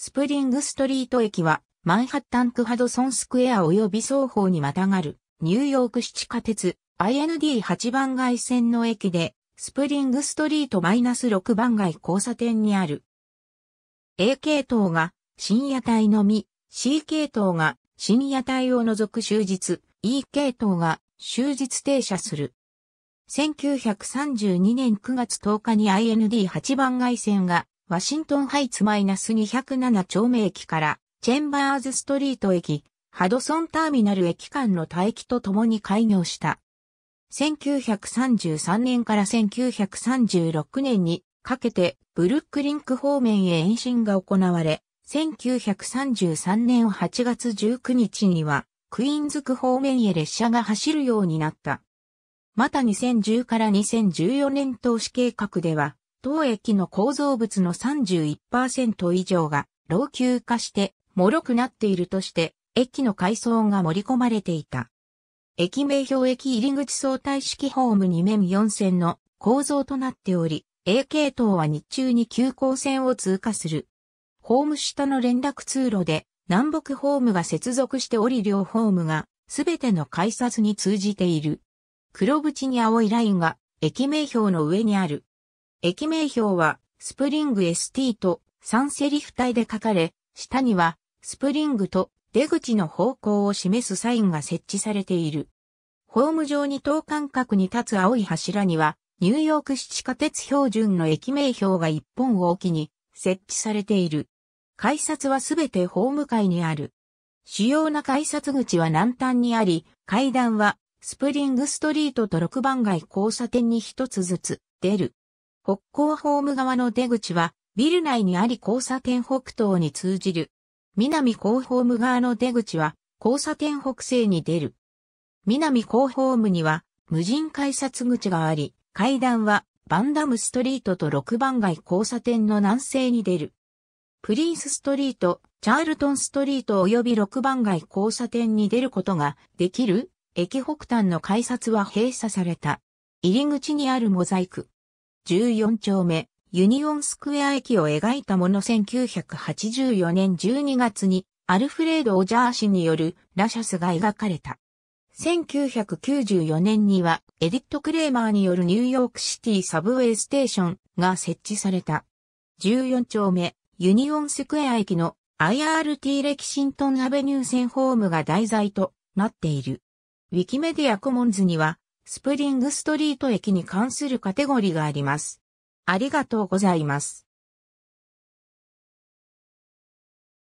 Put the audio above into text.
スプリングストリート駅は、マンハッタンクハドソンスクエア及び双方にまたがる、ニューヨーク市地下鉄、IND8 番街線の駅で、スプリングストリート -6 番街交差点にある。A 系統が深夜帯のみ、C 系統が深夜帯を除く終日、E 系統が終日停車する。1932年9月10日に IND8 番街線がワシントンハイツ -207 丁目駅からチェンバーズストリート駅、ハドソンターミナル駅間の待機とともに開業した。1933年から1936年にかけてブルックリンク方面へ延伸が行われ、1933年8月19日にはクイーンズ区方面へ列車が走るようになった。また2010から2014年投資計画では当駅の構造物の31%以上が老朽化して脆くなっているとして、駅の改装が盛り込まれていた。駅名標駅入口相対式ホーム2面4線の構造となっており、A 系統は日中に急行線を通過する。ホーム下の連絡通路で南北ホームが接続しており両ホームがすべての改札に通じている。黒縁に青いラインが駅名標の上にある。駅名表は、スプリング ST と3セリフ体で書かれ、下には、スプリングと出口の方向を示すサインが設置されている。ホーム上に等間隔に立つ青い柱には、ニューヨーク市地下鉄標準の駅名表が一本を置きに設置されている。改札はすべてホーム階にある。主要な改札口は南端にあり、階段はスプリングストリートと6番街交差点に一つずつ出る。北港ホーム側の出口は、ビル内にあり交差点北東に通じる。南港ホーム側の出口は、交差点北西に出る。南港ホームには、無人改札口があり、階段は、バンダムストリートと6番街交差点の南西に出る。プリンスストリート、チャールトンストリート及び6番街交差点に出ることができる駅北端の改札は閉鎖された。入り口にあるモザイク、14丁目、ユニオンスクエア駅を描いたもの1984年12月にアルフレード・オジャー氏によるラシャスが描かれた。1994年にはエディット・クレーマーによるニューヨークシティサブウェイステーションが設置された。14丁目、ユニオンスクエア駅の IRT レキシントンアベニュー線ホームが題材となっている。ウィキメディアコモンズにはスプリングストリート駅に関するカテゴリがあります。ありがとうございます。